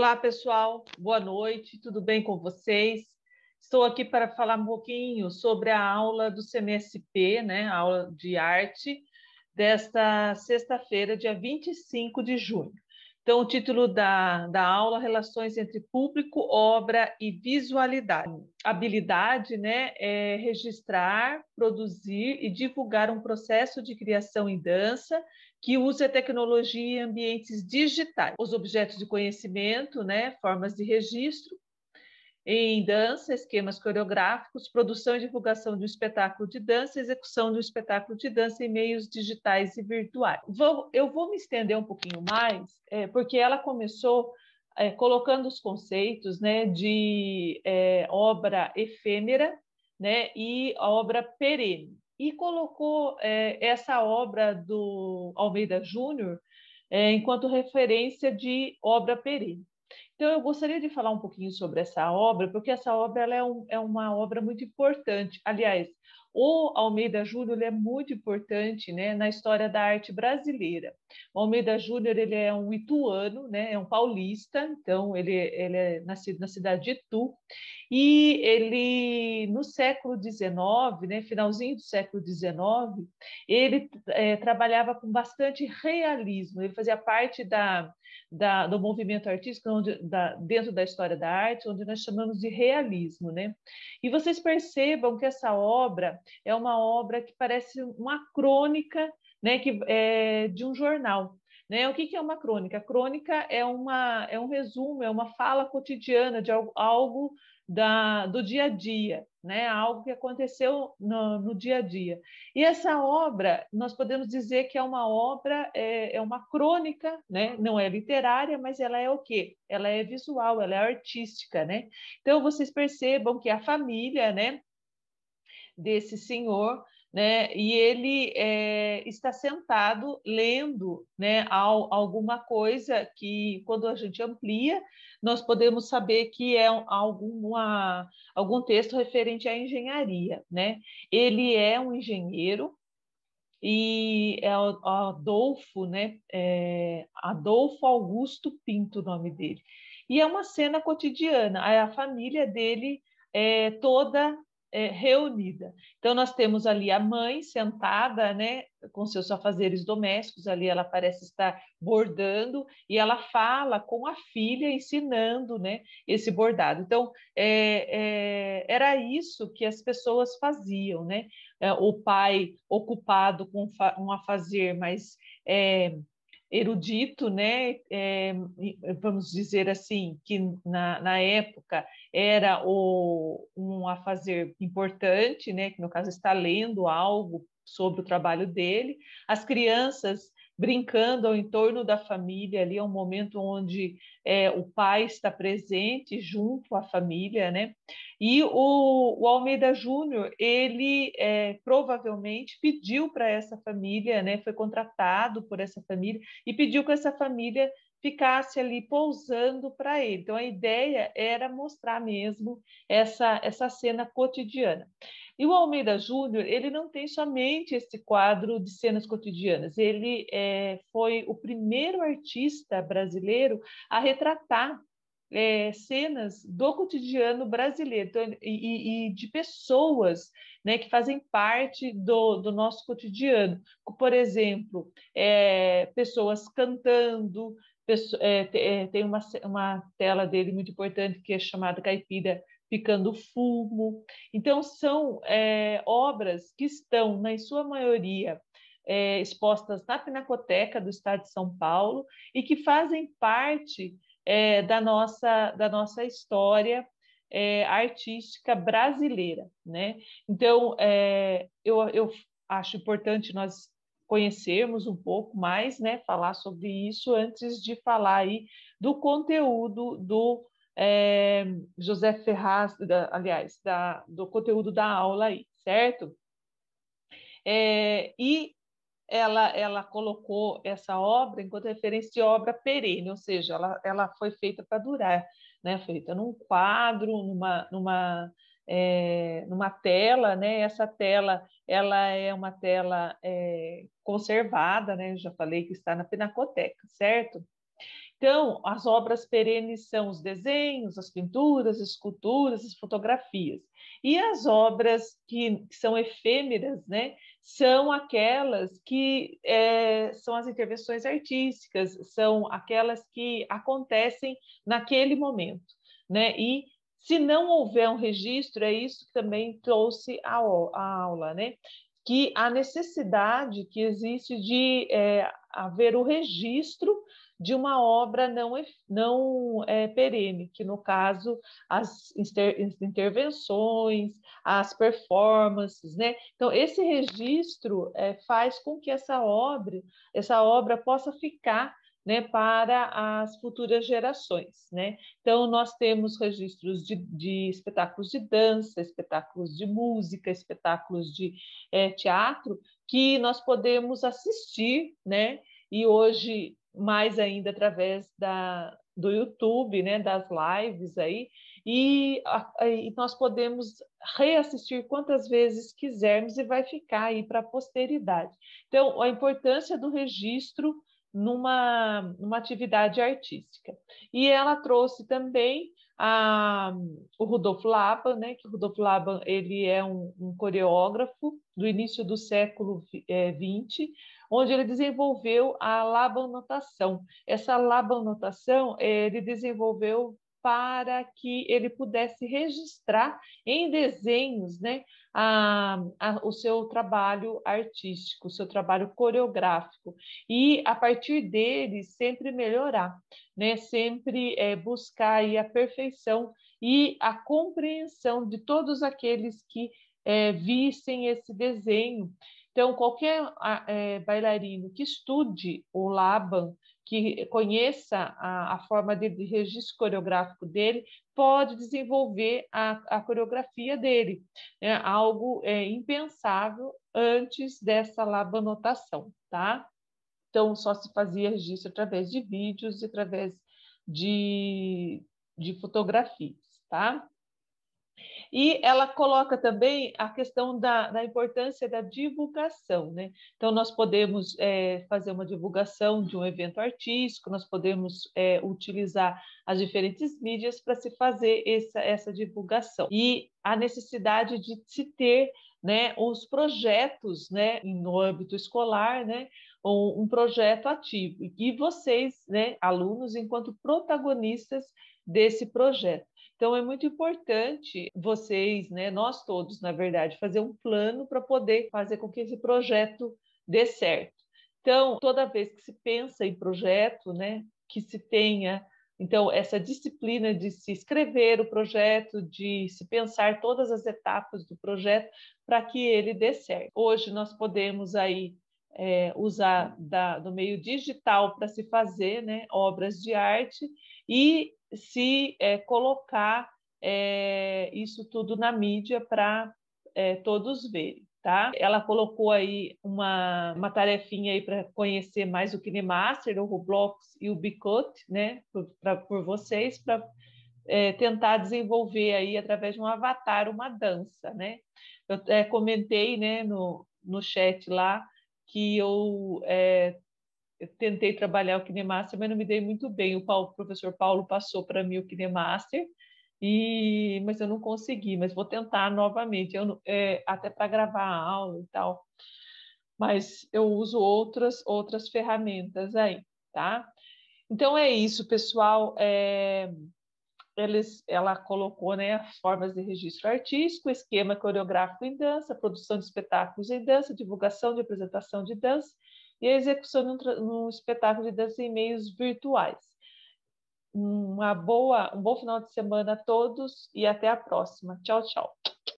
Olá, pessoal. Boa noite. Tudo bem com vocês? Estou aqui para falar um pouquinho sobre a aula do CMSP, né, a aula de arte desta sexta-feira, dia 25 de junho. Então, o título da, da aula, Relações entre Público, Obra e Visualidade. Habilidade né, é registrar, produzir e divulgar um processo de criação em dança que a tecnologia e ambientes digitais. Os objetos de conhecimento, né, formas de registro, em dança, esquemas coreográficos, produção e divulgação de um espetáculo de dança, execução de um espetáculo de dança em meios digitais e virtuais. Vou, eu vou me estender um pouquinho mais, é, porque ela começou é, colocando os conceitos né, de é, obra efêmera né, e obra perene. E colocou é, essa obra do Almeida Júnior é, enquanto referência de obra perene. Então, eu gostaria de falar um pouquinho sobre essa obra, porque essa obra é, um, é, uma obra muito importante. Aliás, o Almeida Júnior é muito importante né, na história da arte brasileira. O Almeida Júnior ele é um ituano, né, é um paulista, então ele, ele é nascido na cidade de Itu, e ele, no século XIX, né, finalzinho do século XIX, ele é, trabalhava com bastante realismo, ele fazia parte da da, do movimento artístico, onde, da, dentro da história da arte, onde nós chamamos de realismo. Né? E vocês percebam que essa obra é uma obra que parece uma crônica né, que, é, de um jornal. Né? O que, que, é uma crônica? A crônica é, uma, é um resumo, é uma fala cotidiana de algo, algo da, do dia a dia, né? algo que aconteceu no, no, dia a dia. E essa obra, nós podemos dizer que é uma obra, é, é, uma crônica, né? não é literária, mas ela é o quê? Ela é visual, ela é artística. Né? Então, vocês percebam que a família né, desse senhor né? E ele é, está sentado lendo, né, ao, alguma coisa que quando a gente amplia nós podemos saber que é alguma, algum texto referente à engenharia, né? Ele é um engenheiro e é Adolfo, né? É Adolfo Augusto Pinto, o nome dele. E é uma cena cotidiana. A família dele é toda é, reunida. Então, nós temos ali a mãe sentada, né, com seus afazeres domésticos, ali ela parece estar bordando, e ela fala com a filha, ensinando, né, esse bordado. Então, é, é, era isso que as pessoas faziam, né, é, o pai ocupado com um afazer mais é, erudito, né? É, vamos dizer assim, que na, na época era o, um afazer importante, né? que no caso está lendo algo sobre o trabalho dele. As crianças brincando ao entorno da família ali é um momento onde é, o pai está presente junto à família né e o, o Almeida Júnior ele é, provavelmente pediu para essa família né foi contratado por essa família e pediu que essa família ficasse ali pousando para ele. Então a ideia era mostrar mesmo essa essa cena cotidiana. E o Almeida Júnior ele não tem somente esse quadro de cenas cotidianas. Ele é, foi o primeiro artista brasileiro a retratar é, cenas do cotidiano brasileiro então, e, e, de pessoas né, que fazem parte do, do nosso cotidiano. Por exemplo, é, pessoas cantando, é, é, tem uma, uma tela dele muito importante que é chamada Caipira Picando Fumo. Então, são é, obras que estão, na sua maioria, é, expostas na Pinacoteca do Estado de São Paulo e que fazem parte é, da, nossa, da nossa história artística brasileira. Né? Então, eu, eu acho importante nós conhecermos um pouco mais, né, falar sobre isso antes de falar aí do conteúdo do é, José Ferraz, da, aliás, da, do conteúdo da aula aí, certo? É, e ela, ela colocou essa obra enquanto referência de obra perene, ou seja, ela, ela foi feita para durar, né? feita num quadro, numa, numa é, numa tela, né? Essa tela, ela é uma tela é, conservada, né? Eu já falei que está na Pinacoteca, certo? Então, as obras perenes são os desenhos, as pinturas, as esculturas, as fotografias. E as obras que, que são efêmeras, né, são aquelas que é, são as intervenções artísticas, são aquelas que acontecem naquele momento. Né? E se não houver um registro, é isso que também trouxe a, a aula, né? Que a necessidade que existe de é, haver o registro de uma obra não, não é, perene, que no caso as intervenções, as performances, né? Então esse registro é, faz com que essa obra, essa obra possa ficar né, para as futuras gerações. Né? Então, nós temos registros de, de, espetáculos de dança, espetáculos de música, espetáculos de é, teatro, que nós podemos assistir, né? e hoje, mais ainda, através da, do YouTube, né, das lives aí, e, e, nós podemos reassistir quantas vezes quisermos e vai ficar aí para a posteridade. Então, a importância do registro numa, numa atividade artística. E ela trouxe também a, o Rudolf Laban, né, que o Rudolf Laban ele é um, um coreógrafo do início do século XX, é, onde ele desenvolveu a labanotação. Essa labanotação eh, ele desenvolveu para que ele pudesse registrar em desenhos né, a, a, o seu trabalho artístico, o seu trabalho coreográfico, e a partir dele sempre melhorar, né, sempre é, buscar aí, a perfeição e a compreensão de todos aqueles que é, vissem esse desenho então, qualquer é, bailarino que estude o Laban, que conheça a, a forma de, de, registro coreográfico dele, pode desenvolver a, a coreografia dele, é algo é, impensável antes dessa labanotação, tá? Então, só se fazia registro através de vídeos e através de, de fotografias, tá? E ela coloca também a questão da, da importância da divulgação, né? Então, nós podemos é, fazer uma divulgação de um evento artístico, nós podemos é, utilizar as diferentes mídias para se fazer essa, essa divulgação. E a necessidade de se ter né, os projetos né, no âmbito escolar, né, um, um projeto ativo, e vocês, né, alunos, enquanto protagonistas desse projeto. Então é muito importante vocês, né, nós todos, na verdade, fazer um plano para poder fazer com que esse projeto dê certo. Então, toda vez que se pensa em projeto, né, que se tenha então essa disciplina de se escrever o projeto, de se pensar todas as etapas do projeto para que ele dê certo. Hoje nós podemos aí é, usar da, do meio digital para se fazer né, obras de arte e se é, colocar é, isso tudo na mídia para é, todos verem. Tá? Ela colocou aí uma, uma tarefinha aí para conhecer mais o KineMaster, o Roblox e o Bicut, né, por, pra, por vocês, para é, tentar desenvolver aí através de um avatar uma dança, né? Eu é, comentei, né, no, no chat lá que eu é, eu tentei trabalhar o KineMaster, mas não me dei muito bem. O, Paulo, o professor Paulo passou para mim o KineMaster, e, mas eu não consegui. Mas vou tentar novamente, eu, é, até para gravar a aula e tal. Mas eu uso outras, outras ferramentas aí, tá? Então é isso, pessoal. É, eles, ela colocou né, formas de registro artístico, esquema coreográfico em dança, produção de espetáculos em dança, divulgação de apresentação de dança e a execução num, espetáculo de dança em meios virtuais. Uma boa, um bom final de semana a todos e até a próxima. Tchau, tchau.